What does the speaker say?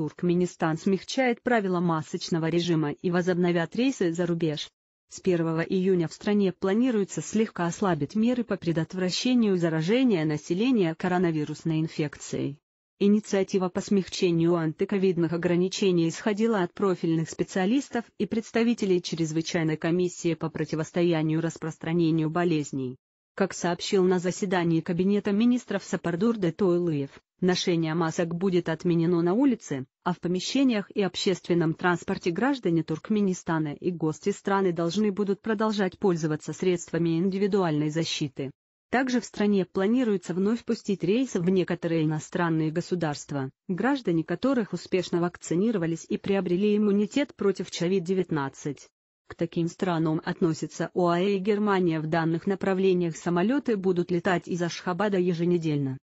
Туркменистан смягчает правила масочного режима и возобновят рейсы за рубеж. С 1 июня в стране планируется слегка ослабить меры по предотвращению заражения населения коронавирусной инфекцией. Инициатива по смягчению антиковидных ограничений исходила от профильных специалистов и представителей Чрезвычайной комиссии по противостоянию распространению болезней. Как сообщил на заседании Кабинета министров Сапардур Детойлыев, Ношение масок будет отменено на улице, а в помещениях и общественном транспорте граждане Туркменистана и гости страны должны будут продолжать пользоваться средствами индивидуальной защиты. Также в стране планируется вновь пустить рейсы в некоторые иностранные государства, граждане которых успешно вакцинировались и приобрели иммунитет против COVID-19. К таким странам относятся ОАЭ и Германия в данных направлениях самолеты будут летать из Ашхабада еженедельно.